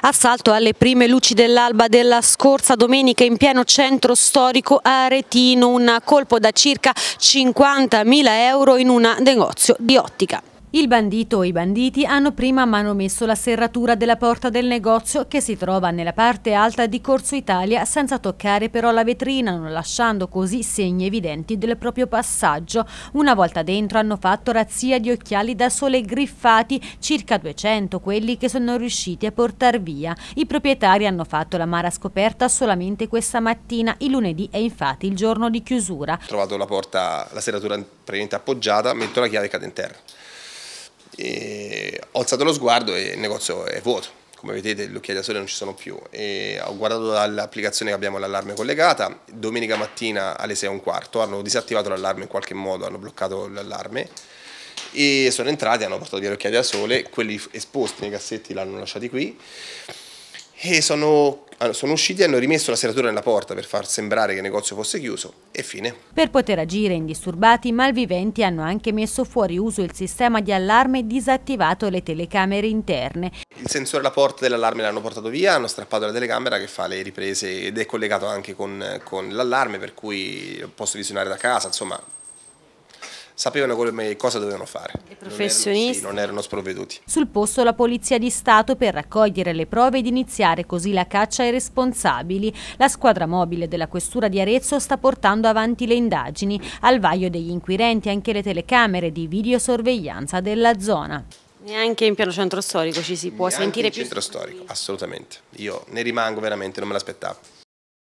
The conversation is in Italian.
Assalto alle prime luci dell'alba della scorsa domenica in pieno centro storico aretino, un colpo da circa 50.000 euro in un negozio di ottica. Il bandito o i banditi hanno prima manomesso la serratura della porta del negozio che si trova nella parte alta di Corso Italia senza toccare però la vetrina, non lasciando così segni evidenti del proprio passaggio. Una volta dentro hanno fatto razzia di occhiali da sole griffati, circa 200 quelli che sono riusciti a portar via. I proprietari hanno fatto la mara scoperta solamente questa mattina, il lunedì è infatti il giorno di chiusura. Ho trovato la porta, la serratura praticamente appoggiata, metto la chiave e cade in terra. E ho alzato lo sguardo e il negozio è vuoto. Come vedete gli occhiali da sole non ci sono più. E ho guardato dall'applicazione che abbiamo l'allarme collegata. Domenica mattina alle 6.15 hanno disattivato l'allarme in qualche modo, hanno bloccato l'allarme e sono entrati, hanno portato via gli occhiali da sole, quelli esposti nei cassetti l'hanno lasciati qui e sono sono usciti e hanno rimesso la serratura nella porta per far sembrare che il negozio fosse chiuso e fine. Per poter agire indisturbati, i malviventi hanno anche messo fuori uso il sistema di allarme e disattivato le telecamere interne. Il sensore alla porta dell'allarme l'hanno portato via, hanno strappato la telecamera che fa le riprese ed è collegato anche con, con l'allarme per cui posso visionare da casa, insomma sapevano come, cosa dovevano fare professionisti non erano, sprovveduti. Sul posto la Polizia di Stato per raccogliere le prove ed iniziare così la caccia ai responsabili. La squadra mobile della Questura di Arezzo sta portando avanti le indagini. Al vaglio degli inquirenti anche le telecamere di videosorveglianza della zona. Neanche in piano centro storico ci si può Neanche sentire più. centro storico, assolutamente. Io ne rimango veramente, non me l'aspettavo.